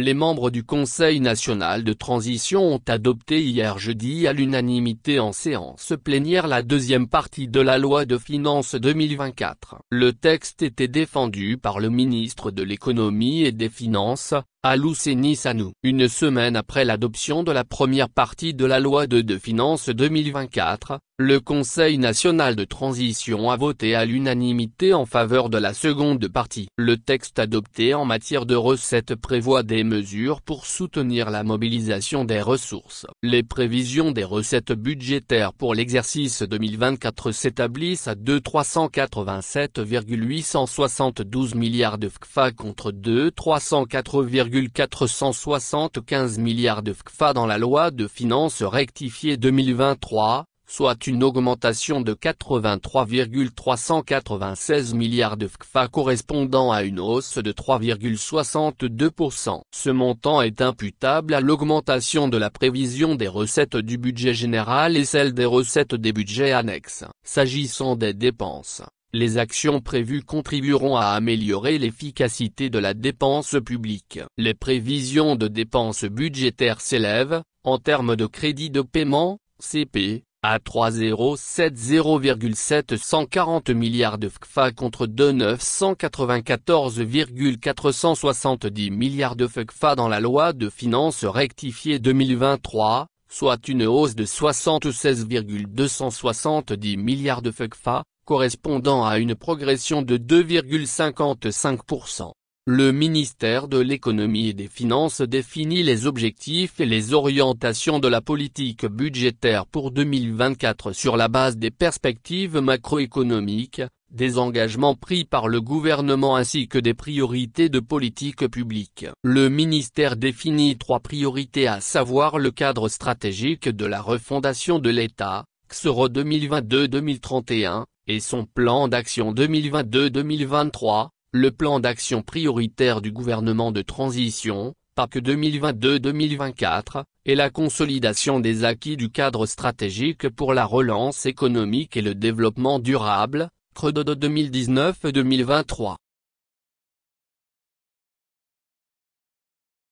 Les membres du Conseil national de transition ont adopté hier jeudi à l'unanimité en séance plénière la deuxième partie de la loi de finances 2024. Le texte était défendu par le ministre de l'économie et des finances, à Sanou. Une semaine après l'adoption de la première partie de la loi de, de finances 2024, le Conseil national de transition a voté à l'unanimité en faveur de la seconde partie. Le texte adopté en matière de recettes prévoit des mesures pour soutenir la mobilisation des ressources. Les prévisions des recettes budgétaires pour l'exercice 2024 s'établissent à 2 387,872 milliards de FCFA contre 2 380, 475 milliards de FCFA dans la loi de finances rectifiée 2023, soit une augmentation de 83,396 milliards de FCFA correspondant à une hausse de 3,62%. Ce montant est imputable à l'augmentation de la prévision des recettes du budget général et celle des recettes des budgets annexes. S'agissant des dépenses, les actions prévues contribueront à améliorer l'efficacité de la dépense publique. Les prévisions de dépenses budgétaires s'élèvent, en termes de crédit de paiement, CP, à 3070,740 milliards de FCFA contre 2994,470 milliards de FCFA dans la loi de finances rectifiée 2023, soit une hausse de 76,270 milliards de FCFA, correspondant à une progression de 2,55%. Le ministère de l'économie et des finances définit les objectifs et les orientations de la politique budgétaire pour 2024 sur la base des perspectives macroéconomiques, des engagements pris par le gouvernement ainsi que des priorités de politique publique. Le ministère définit trois priorités à savoir le cadre stratégique de la refondation de l'État, XERO 2022-2031, et son plan d'action 2022-2023, le plan d'action prioritaire du gouvernement de transition, PAC 2022-2024, et la consolidation des acquis du cadre stratégique pour la relance économique et le développement durable, CREDO 2019-2023.